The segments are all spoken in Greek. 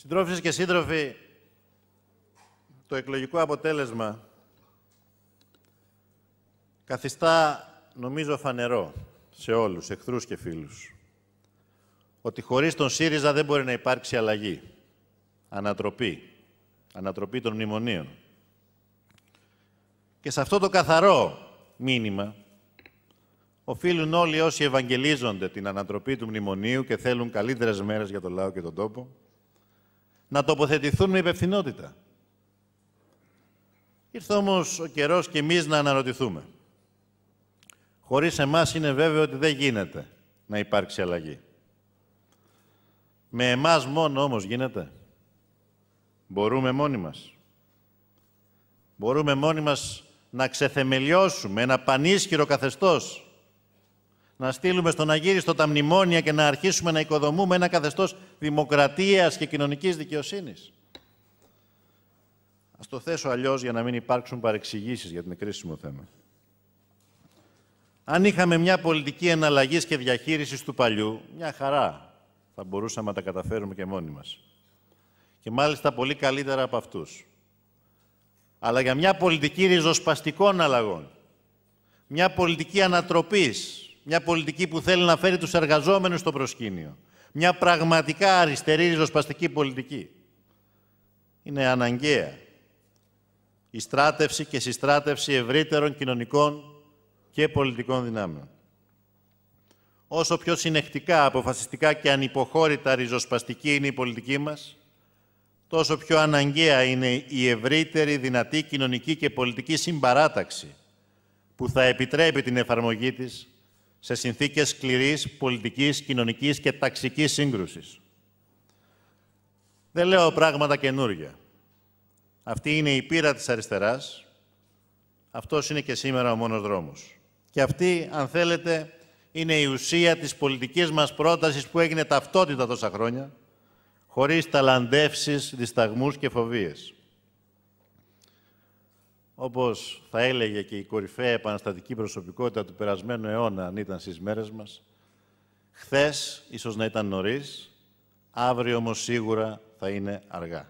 Συντρόφισσες και σύντροφοι, το εκλογικό αποτέλεσμα καθιστά, νομίζω, φανερό σε όλους, εχθρούς και φίλους, ότι χωρίς τον ΣΥΡΙΖΑ δεν μπορεί να υπάρξει αλλαγή, ανατροπή, ανατροπή των μνημονίων. Και σε αυτό το καθαρό μήνυμα οφείλουν όλοι όσοι ευαγγελίζονται την ανατροπή του μνημονίου και θέλουν καλύτερες μέρες για τον λαό και τον τόπο, να τοποθετηθούν με υπευθυνότητα. Ήρθε όμως ο καιρός και εμείς να αναρωτηθούμε. Χωρίς εμάς είναι βέβαιο ότι δεν γίνεται να υπάρξει αλλαγή. Με εμάς μόνο όμως γίνεται. Μπορούμε μόνοι μας. Μπορούμε μόνοι μας να ξεθεμελιώσουμε ένα πανίσχυρο καθεστώς. Να στείλουμε στον Αγύριστο τα μνημόνια και να αρχίσουμε να οικοδομούμε ένα καθεστώς δημοκρατίας και κοινωνικής δικαιοσύνης. Ας το θέσω αλλιώς για να μην υπάρξουν παρεξηγήσεις για την κρίσιμο θέμα. Αν είχαμε μια πολιτική εναλλαγής και διαχείρισης του παλιού, μια χαρά θα μπορούσαμε να τα καταφέρουμε και μόνοι μας. Και μάλιστα πολύ καλύτερα από αυτούς. Αλλά για μια πολιτική ριζοσπαστικών αλλαγών, μια πολιτική ανατροπής, μια πολιτική που θέλει να φέρει τους εργαζόμενους στο προσκήνιο, μια πραγματικά αριστερή ριζοσπαστική πολιτική. Είναι αναγκαία η στράτευση και συστράτευση ευρύτερων κοινωνικών και πολιτικών δυνάμεων. Όσο πιο συνεχτικά, αποφασιστικά και ανυποχώρητα ριζοσπαστική είναι η πολιτική μας, τόσο πιο αναγκαία είναι η ευρύτερη δυνατή κοινωνική και πολιτική συμπαράταξη που θα επιτρέπει την εφαρμογή της σε συνθήκες σκληρής πολιτικής, κοινωνικής και ταξικής σύγκρουσης. Δεν λέω πράγματα καινούργια. Αυτή είναι η πείρα της αριστεράς. Αυτός είναι και σήμερα ο μόνος δρόμος. Και αυτή, αν θέλετε, είναι η ουσία της πολιτικής μας πρότασης που έγινε ταυτότητα τόσα χρόνια, χωρίς ταλαντεύσεις, δισταγμούς και φοβίες όπως θα έλεγε και η κορυφαία επαναστατική προσωπικότητα του περασμένου αιώνα, αν ήταν στις μέρες μας, χθες ίσως να ήταν νωρίς, αύριο όμως σίγουρα θα είναι αργά.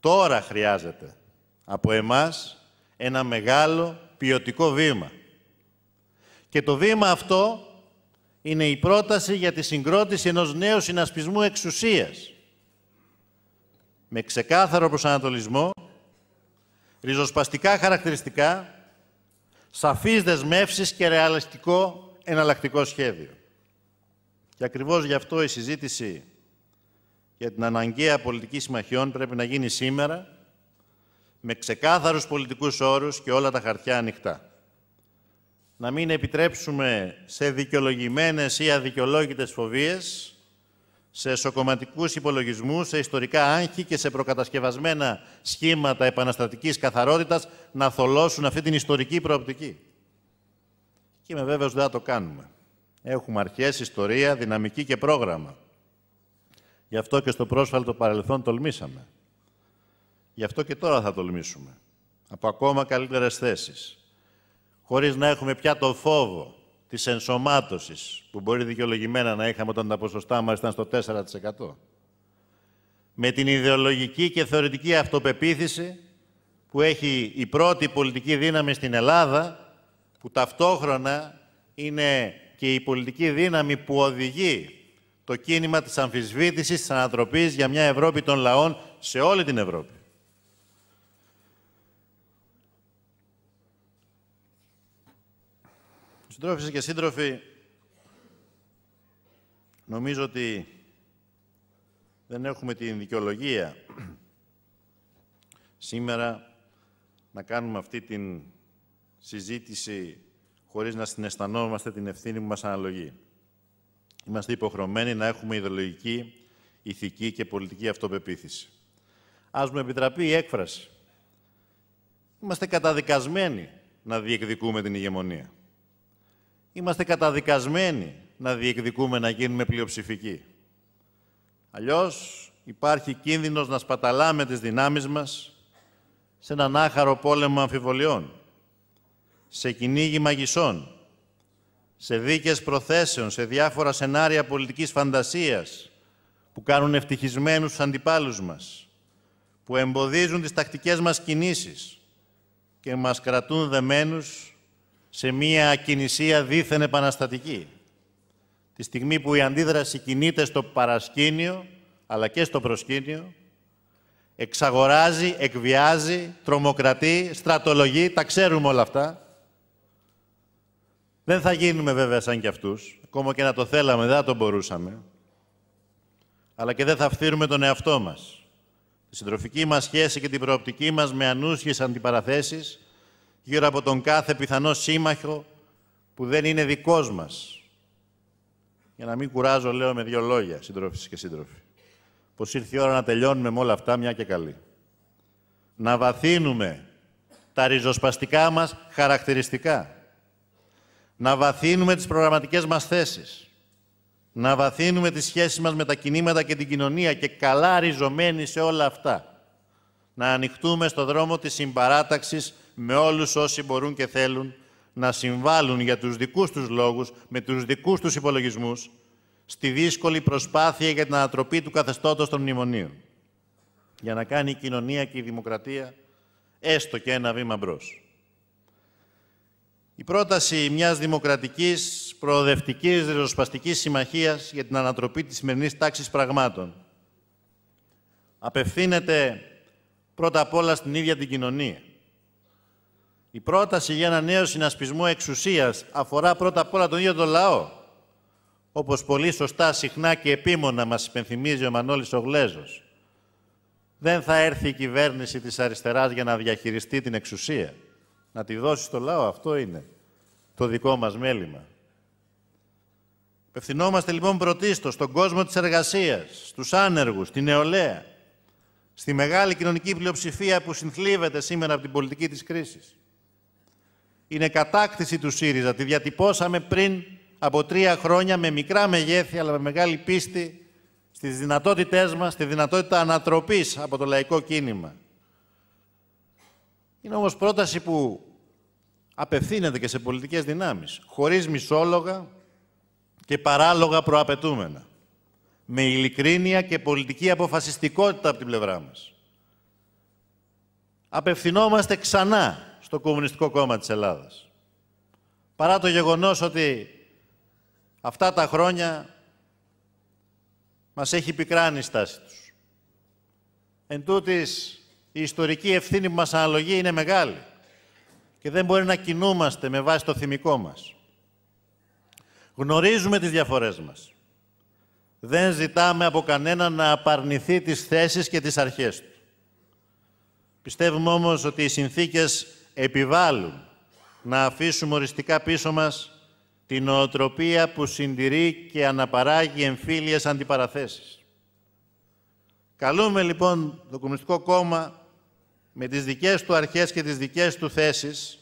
Τώρα χρειάζεται από εμάς ένα μεγάλο ποιοτικό βήμα. Και το βήμα αυτό είναι η πρόταση για τη συγκρότηση ενός νέου συνασπισμού εξουσίας. Με ξεκάθαρο προσανατολισμό ριζοσπαστικά χαρακτηριστικά, σαφείς δεσμεύσεις και ρεαλιστικό εναλλακτικό σχέδιο. Και ακριβώς γι' αυτό η συζήτηση για την αναγκαία πολιτική συμμαχιών πρέπει να γίνει σήμερα με ξεκάθαρους πολιτικούς όρους και όλα τα χαρτιά ανοιχτά. Να μην επιτρέψουμε σε δικαιολογημένες ή αδικαιολόγητες φοβίες σε σοκοματικούς υπολογισμούς, σε ιστορικά άγχη και σε προκατασκευασμένα σχήματα επαναστατικής καθαρότητας να θολώσουν αυτή την ιστορική προοπτική. Και είμαι βέβαιος δεν θα το κάνουμε. Έχουμε αρχές ιστορία, δυναμική και πρόγραμμα. Γι' αυτό και στο πρόσφατο παρελθόν τολμήσαμε. Γι' αυτό και τώρα θα τολμήσουμε. Από ακόμα καλύτερες θέσεις. Χωρίς να έχουμε πια το φόβο της ενσωμάτωσης που μπορεί δικαιολογημένα να είχαμε όταν τα ποσοστά μας ήταν στο 4%. Με την ιδεολογική και θεωρητική αυτοπεποίθηση που έχει η πρώτη πολιτική δύναμη στην Ελλάδα, που ταυτόχρονα είναι και η πολιτική δύναμη που οδηγεί το κίνημα της αμφισβήτησης, της ανατροπής για μια Ευρώπη των λαών σε όλη την Ευρώπη. Συντρόφισσες και σύντροφοι, νομίζω ότι δεν έχουμε την δικαιολογία σήμερα να κάνουμε αυτή την συζήτηση χωρίς να συναισθανόμαστε την ευθύνη που μας αναλογεί. Είμαστε υποχρεωμένοι να έχουμε ιδεολογική, ηθική και πολιτική αυτοπεποίθηση. Ας μου επιτραπεί η έκφραση. Είμαστε καταδικασμένοι να διεκδικούμε την ηγεμονία είμαστε καταδικασμένοι να διεκδικούμε να γίνουμε πλειοψηφικοί. Αλλιώς υπάρχει κίνδυνος να σπαταλάμε τις δυνάμεις μας σε έναν άχαρο πόλεμο αμφιβολιών, σε κυνήγι μαγισσών, σε δίκες προθέσεων, σε διάφορα σενάρια πολιτικής φαντασίας που κάνουν ευτυχισμένους τους αντιπάλους μας, που εμποδίζουν τις τακτικές μας κινήσεις και μας κρατούν δεμένους σε μία κινησία δίθεν επαναστατική. Τη στιγμή που η αντίδραση κινείται στο παρασκήνιο, αλλά και στο προσκήνιο, εξαγοράζει, εκβιάζει, τρομοκρατεί, στρατολογεί, τα ξέρουμε όλα αυτά. Δεν θα γίνουμε βέβαια σαν κι αυτούς, ακόμα και να το θέλαμε, δεν θα το μπορούσαμε. Αλλά και δεν θα φθύρουμε τον εαυτό μας. Τη συντροφική μας σχέση και την προοπτική μας με ανούσχες αντιπαραθέσεις γύρω από τον κάθε πιθανό σύμμαχο που δεν είναι δικός μας. Για να μην κουράζω, λέω με δύο λόγια, συντρόφισσες και σύντροφοι, πως ήρθε η ώρα να τελειώνουμε με όλα αυτά μια και καλή. Να βαθύνουμε τα ριζοσπαστικά μας χαρακτηριστικά. Να βαθύνουμε τις προγραμματικές μας θέσεις. Να βαθύνουμε τις σχέσεις μας με τα κινήματα και την κοινωνία και καλά ριζωμένοι σε όλα αυτά. Να ανοιχτούμε στο δρόμο της συμπαράταξης με όλους όσοι μπορούν και θέλουν να συμβάλλουν για τους δικούς τους λόγους, με τους δικούς τους υπολογισμούς, στη δύσκολη προσπάθεια για την ανατροπή του καθεστώτος των μνημονίων. Για να κάνει η κοινωνία και η δημοκρατία έστω και ένα βήμα μπρος. Η πρόταση μιας δημοκρατικής, προοδευτικής, ριζοσπαστικής συμμαχίας για την ανατροπή της σημερινής τάξης πραγμάτων απευθύνεται πρώτα απ' όλα στην ίδια την κοινωνία η πρόταση για ένα νέο συνασπισμό εξουσίας αφορά πρώτα απ' όλα τον ίδιο τον λαό. Όπως πολύ σωστά, συχνά και επίμονα μας υπενθυμίζει ο Μανώλης Ογλέζος. Δεν θα έρθει η κυβέρνηση της αριστεράς για να διαχειριστεί την εξουσία. Να τη δώσει στο λαό, αυτό είναι το δικό μας μέλημα. Πευθυνόμαστε λοιπόν πρωτίστως στον κόσμο της εργασίας, στους άνεργους, στη νεολαία, στη μεγάλη κοινωνική πλειοψηφία που συνθλίβεται σήμερα από την πολιτική της κρίσης είναι κατάκτηση του ΣΥΡΙΖΑ. Τη διατυπώσαμε πριν από τρία χρόνια με μικρά μεγέθη, αλλά με μεγάλη πίστη στις δυνατότητές μας, στη δυνατότητα ανατροπής από το λαϊκό κίνημα. Είναι όμως πρόταση που απευθύνεται και σε πολιτικές δυνάμεις, χωρίς μισόλογα και παράλογα προαπαιτούμενα, με ειλικρίνεια και πολιτική αποφασιστικότητα από την πλευρά μας. Απευθυνόμαστε ξανά το Κομμουνιστικό Κόμμα της Ελλάδας. Παρά το γεγονός ότι αυτά τα χρόνια μας έχει πικράνει η στάση τους. Εν τούτης, η ιστορική ευθύνη που μας αναλογεί είναι μεγάλη και δεν μπορεί να κινούμαστε με βάση το θυμικό μας. Γνωρίζουμε τις διαφορές μας. Δεν ζητάμε από κανένα να απαρνηθεί τις θέσεις και τις αρχές του. Πιστεύουμε όμως ότι οι συνθήκες επιβάλλουν να αφήσουμε οριστικά πίσω μας την νοοτροπία που συντηρεί και αναπαράγει εμφύλιες αντιπαραθέσεις. Καλούμε λοιπόν το Κομμουνιστικό Κόμμα με τις δικές του αρχές και τις δικές του θέσεις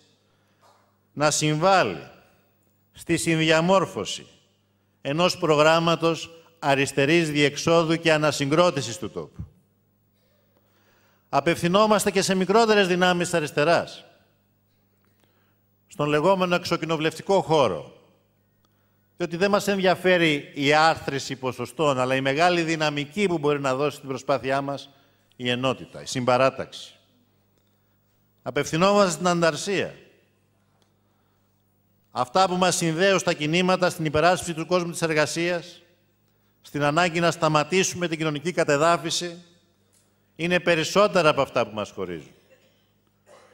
να συμβάλλει στη συνδιαμόρφωση ενός προγράμματος αριστερής διεξόδου και ανασυγκρότησης του τόπου. Απευθυνόμαστε και σε μικρότερες δυνάμεις αριστεράς, στον λεγόμενο εξοκοινοβουλευτικό χώρο. Διότι δεν μας ενδιαφέρει η άρθρηση ποσοστών, αλλά η μεγάλη δυναμική που μπορεί να δώσει στην προσπάθειά μας η ενότητα, η συμπαράταξη. Απευθυνόμαστε στην ανταρσία. Αυτά που μας συνδέουν στα κινήματα, στην υπεράσπιση του κόσμου της εργασίας, στην ανάγκη να σταματήσουμε την κοινωνική κατεδάφιση, είναι περισσότερα από αυτά που μας χωρίζουν.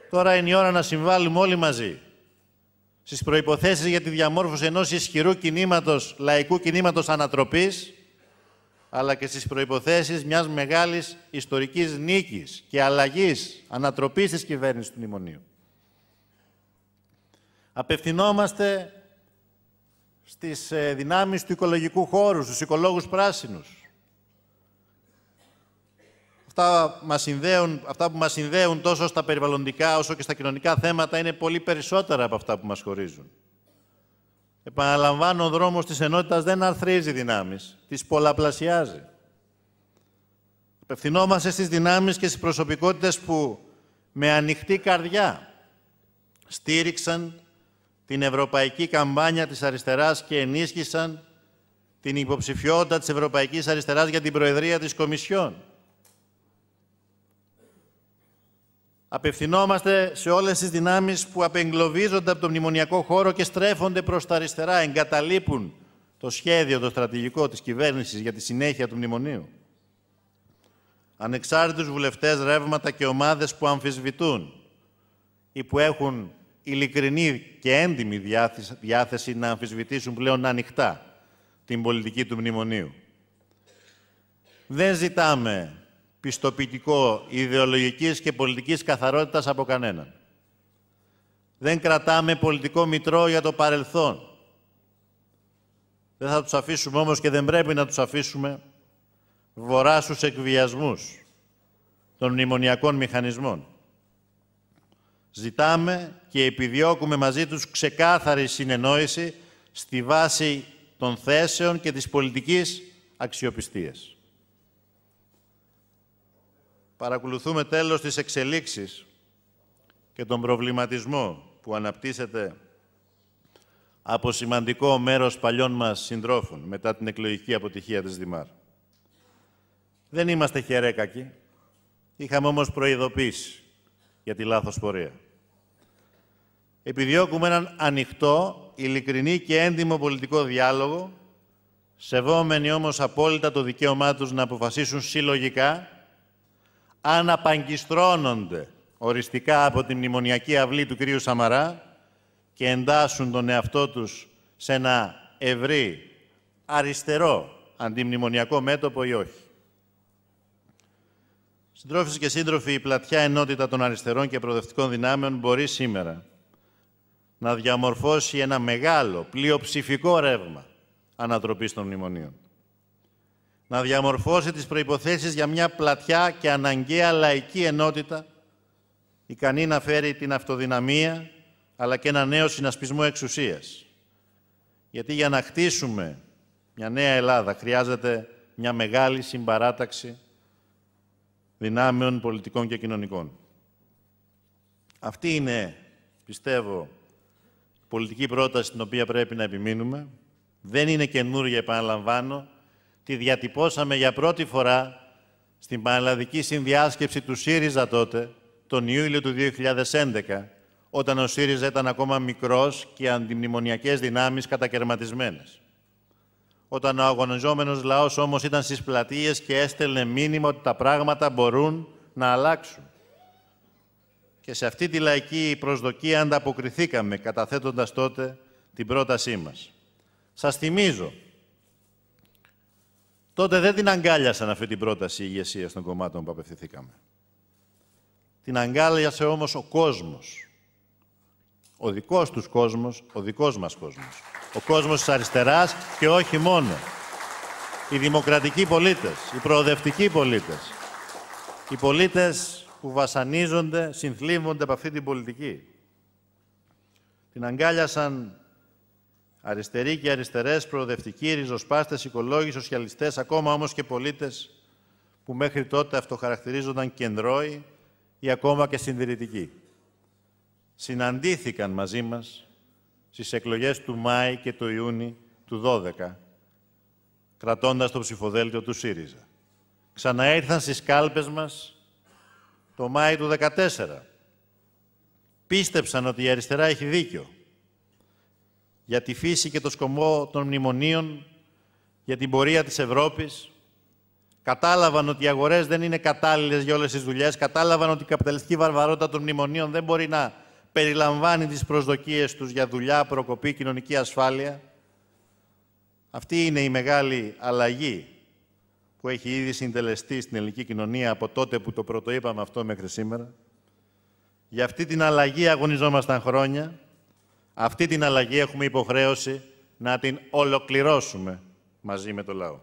Τώρα είναι η ώρα να συμβάλλουμε όλοι μαζί στις προϋποθέσεις για τη διαμόρφωση ενός ισχυρού κινήματος, λαϊκού κινήματος ανατροπής, αλλά και στις προϋποθέσεις μιας μεγάλης ιστορικής νίκης και αλλαγής, ανατροπής της κυβέρνησης του Μνημονίου. Απευθυνόμαστε στις ε, δυνάμεις του οικολογικού χώρου, στους οικολόγους πράσινους, αυτά, αυτά που μας συνδέουν τόσο στα περιβαλλοντικά όσο και στα κοινωνικά θέματα είναι πολύ περισσότερα από αυτά που μας χωρίζουν. Επαναλαμβάνω, ο δρόμος της ενότητας δεν αρθρίζει δυνάμεις, τις πολλαπλασιάζει. Απευθυνόμαστε στις δυνάμεις και στις προσωπικότητες που με ανοιχτή καρδιά στήριξαν την ευρωπαϊκή καμπάνια της αριστεράς και ενίσχυσαν την υποψηφιότητα της Ευρωπαϊκής Αριστεράς για την Προεδρία της Κομισιόν. Απευθυνόμαστε σε όλες τις δυνάμεις που απεγκλωβίζονται από το μνημονιακό χώρο και στρέφονται προς τα αριστερά, εγκαταλείπουν το σχέδιο, το στρατηγικό της κυβέρνησης για τη συνέχεια του μνημονίου. Ανεξάρτητους βουλευτές, ρεύματα και ομάδες που αμφισβητούν ή που έχουν ειλικρινή και έντιμη διάθεση να αμφισβητήσουν πλέον ανοιχτά την πολιτική του μνημονίου. Δεν ζητάμε πιστοποιητικό ιδεολογικής και πολιτικής καθαρότητας από κανέναν. Δεν κρατάμε πολιτικό μητρό για το παρελθόν. Δεν θα τους αφήσουμε όμως και δεν πρέπει να τους αφήσουμε βορρά στους εκβιασμούς των μνημονιακών μηχανισμών. Ζητάμε και επιδιώκουμε μαζί τους ξεκάθαρη συνεννόηση στη βάση των θέσεων και της πολιτικής αξιοπιστίας παρακολουθούμε τέλος τις εξελίξεις και τον προβληματισμό που αναπτύσσεται από σημαντικό μέρος παλιών μας συντρόφων μετά την εκλογική αποτυχία της Δημάρ. Δεν είμαστε χερέκακοι, είχαμε όμως προειδοποίηση για τη λάθος πορεία. Επιδιώκουμε έναν ανοιχτό, ειλικρινή και έντιμο πολιτικό διάλογο, σεβόμενοι όμως απόλυτα το δικαίωμά τους να αποφασίσουν συλλογικά αν οριστικά από την μνημονιακή αυλή του κυρίου Σαμαρά και εντάσσουν τον εαυτό τους σε ένα ευρύ, αριστερό αντιμνημονιακό μέτωπο ή όχι. Συντρόφοι και σύντροφοι, η πλατιά ενότητα των αριστερών και προοδευτικών δυνάμεων μπορεί σήμερα να διαμορφώσει ένα μεγάλο πλειοψηφικό ρεύμα ανατροπής των μνημονίων να διαμορφώσει τις προϋποθέσεις για μια πλατιά και αναγκαία λαϊκή ενότητα, ικανή να φέρει την αυτοδυναμία, αλλά και ένα νέο συνασπισμό εξουσίας. Γιατί για να χτίσουμε μια νέα Ελλάδα χρειάζεται μια μεγάλη συμπαράταξη δυνάμεων πολιτικών και κοινωνικών. Αυτή είναι, πιστεύω, πολιτική πρόταση την οποία πρέπει να επιμείνουμε. Δεν είναι καινούργια, επαναλαμβάνω, τη διατυπώσαμε για πρώτη φορά στην Πανελλαδική Συνδιάσκεψη του ΣΥΡΙΖΑ τότε, τον Ιούλιο του 2011, όταν ο ΣΥΡΙΖΑ ήταν ακόμα μικρός και αντιμνημονιακές δυνάμεις κατακαιρματισμένες. Όταν ο αγωνιζόμενος λαός όμως ήταν στις πλατείες και έστελνε μήνυμα ότι τα πράγματα μπορούν να αλλάξουν. Και σε αυτή τη λαϊκή προσδοκία ανταποκριθήκαμε, καταθέτοντας τότε την πρότασή μας. Σας θυμίζω τότε δεν την αγκάλιασαν αυτή την πρόταση η ηγεσία των κομμάτων που απευθυνθήκαμε. Την αγκάλιασε όμως ο κόσμος. Ο δικός τους κόσμος, ο δικός μας κόσμος. Ο κόσμος της αριστεράς και όχι μόνο. Οι δημοκρατικοί πολίτες, οι προοδευτικοί πολίτες. Οι πολίτες που βασανίζονται, συνθλίβονται από αυτή την πολιτική. Την αγκάλιασαν Αριστεροί και αριστερές, προοδευτικοί, ριζοσπάστες, οικολόγοι, σοσιαλιστές, ακόμα όμως και πολίτες που μέχρι τότε αυτοχαρακτηρίζονταν κεντρώοι ή ακόμα και συντηρητικοί. Συναντήθηκαν μαζί μας στις εκλογές του Μάη και του Ιούνιου του 12, κρατώντας το ψηφοδέλτιο του ΣΥΡΙΖΑ. Ξαναήρθαν στις κάλπες μας το Μάη του 2014. Πίστεψαν ότι η αριστερά έχει δίκιο για τη φύση και το σκομό των μνημονίων, για την πορεία της Ευρώπης. Κατάλαβαν ότι οι αγορές δεν είναι κατάλληλες για όλες τις δουλειές. Κατάλαβαν ότι η καπιταλιστική βαρβαρότητα των μνημονίων δεν μπορεί να περιλαμβάνει τις προσδοκίες τους για δουλειά, προκοπή, κοινωνική ασφάλεια. Αυτή είναι η μεγάλη αλλαγή που έχει ήδη συντελεστεί στην ελληνική κοινωνία από τότε που το πρωτοείπαμε αυτό μέχρι σήμερα. Για αυτή την αλλαγή αγωνιζόμασταν χρόνια αυτή την αλλαγή έχουμε υποχρέωση να την ολοκληρώσουμε μαζί με το λαό.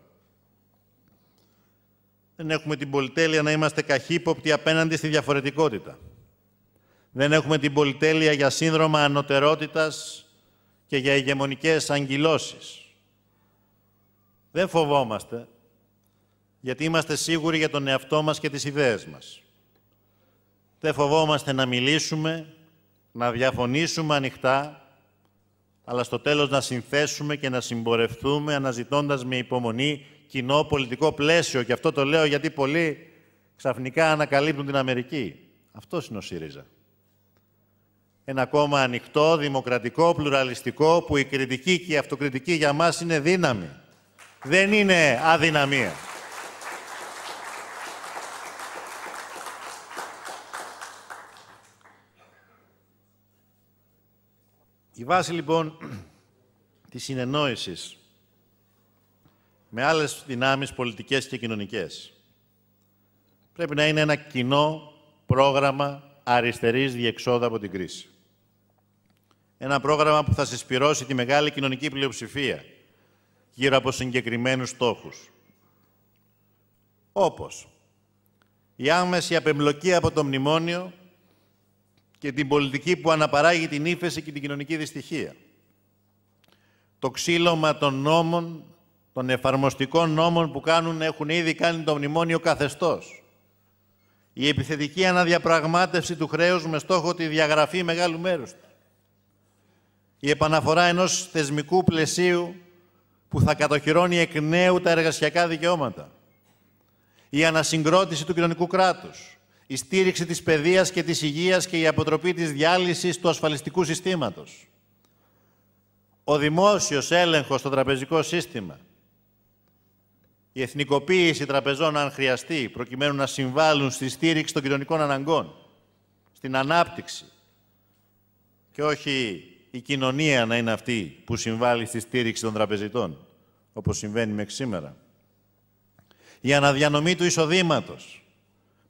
Δεν έχουμε την πολυτέλεια να είμαστε καχύποπτοι απέναντι στη διαφορετικότητα. Δεν έχουμε την πολυτέλεια για σύνδρομα ανωτερότητας και για ηγεμονικές αγγυλώσεις. Δεν φοβόμαστε, γιατί είμαστε σίγουροι για τον εαυτό μας και τις ιδέες μας. Δεν φοβόμαστε να μιλήσουμε, να διαφωνήσουμε ανοιχτά αλλά στο τέλος να συνθέσουμε και να συμπορευτούμε αναζητώντας με υπομονή κοινό πολιτικό πλαίσιο. Και αυτό το λέω γιατί πολλοί ξαφνικά ανακαλύπτουν την Αμερική. Αυτός είναι ο ΣΥΡΙΖΑ. Ένα κόμμα ανοιχτό, δημοκρατικό, πλουραλιστικό, που η κριτική και η αυτοκριτική για μας είναι δύναμη. Δεν είναι αδυναμία. Η βάση λοιπόν της συνεννόησης με άλλες δυνάμεις πολιτικές και κοινωνικές πρέπει να είναι ένα κοινό πρόγραμμα αριστερής διεξόδου από την κρίση. Ένα πρόγραμμα που θα συσπυρώσει τη μεγάλη κοινωνική πλειοψηφία γύρω από συγκεκριμένους στόχους. Όπως η άμεση απεμπλοκή από το μνημόνιο και την πολιτική που αναπαράγει την ύφεση και την κοινωνική δυστυχία. Το ξύλωμα των νόμων, των εφαρμοστικών νόμων που κάνουν, έχουν ήδη κάνει το μνημόνιο καθεστώς. Η επιθετική αναδιαπραγμάτευση του χρέους με στόχο τη διαγραφή μεγάλου μέρους του. Η επαναφορά ενός θεσμικού πλαισίου που θα κατοχυρώνει εκ νέου τα εργασιακά δικαιώματα. Η ανασυγκρότηση του κοινωνικού κράτους η στήριξη της παιδείας και της υγείας και η αποτροπή της διάλυσης του ασφαλιστικού συστήματος, ο δημόσιος έλεγχος στο τραπεζικό σύστημα, η εθνικοποίηση τραπεζών αν χρειαστεί, προκειμένου να συμβάλλουν στη στήριξη των κοινωνικών αναγκών, στην ανάπτυξη και όχι η κοινωνία να είναι αυτή που συμβάλλει στη στήριξη των τραπεζιτών, όπως συμβαίνει μέχρι σήμερα. Η αναδιανομή του εισοδήματος,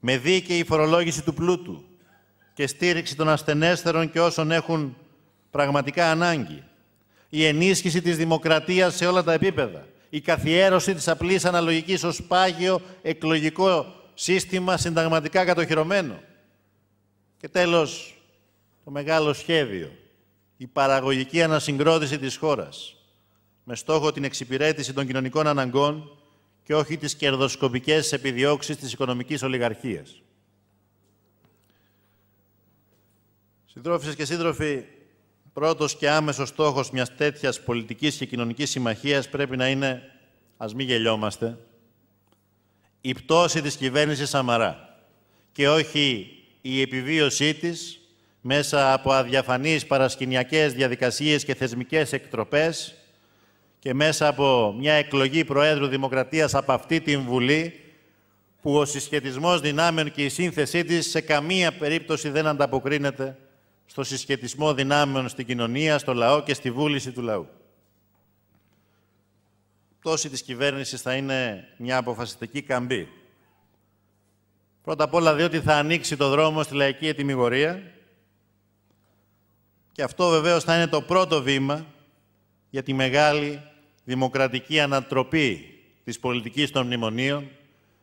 με δίκαιη φορολόγηση του πλούτου και στήριξη των ασθενέστερων και όσων έχουν πραγματικά ανάγκη. Η ενίσχυση της δημοκρατίας σε όλα τα επίπεδα. Η καθιέρωση της απλής αναλογικής ως πάγιο εκλογικό σύστημα συνταγματικά κατοχυρωμένο. Και τέλος, το μεγάλο σχέδιο. Η παραγωγική ανασυγκρότηση της χώρας με στόχο την εξυπηρέτηση των κοινωνικών αναγκών και όχι τις κερδοσκοπικές επιδιώξεις της οικονομικής ολιγαρχίας. Συντρόφισσες και σύντροφοι, πρώτος και άμεσος στόχος μιας τέτοιας πολιτικής και κοινωνικής συμμαχίας πρέπει να είναι, ας μην γελιόμαστε, η πτώση της κυβέρνησης Σαμαρά και όχι η επιβίωσή της μέσα από αδιαφανείς παρασκηνιακές διαδικασίες και θεσμικές εκτροπές και μέσα από μια εκλογή Προέδρου Δημοκρατίας από αυτή την Βουλή, που ο συσχετισμός δυνάμεων και η σύνθεσή της σε καμία περίπτωση δεν ανταποκρίνεται στο συσχετισμό δυνάμεων στην κοινωνία, στο λαό και στη βούληση του λαού. Πτώση της κυβέρνησης θα είναι μια αποφασιστική καμπή. Πρώτα απ' όλα διότι θα ανοίξει το δρόμο στη λαϊκή ετοιμιγορία και αυτό βεβαίως θα είναι το πρώτο βήμα για τη μεγάλη δημοκρατική ανατροπή της πολιτικής των μνημονίων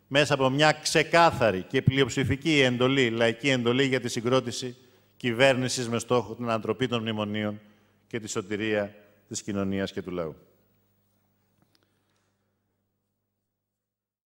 μέσα από μια ξεκάθαρη και πλειοψηφική εντολή, λαϊκή εντολή για τη συγκρότηση κυβέρνησης με στόχο την ανατροπή των μνημονίων και τη σωτηρία της κοινωνίας και του λαού.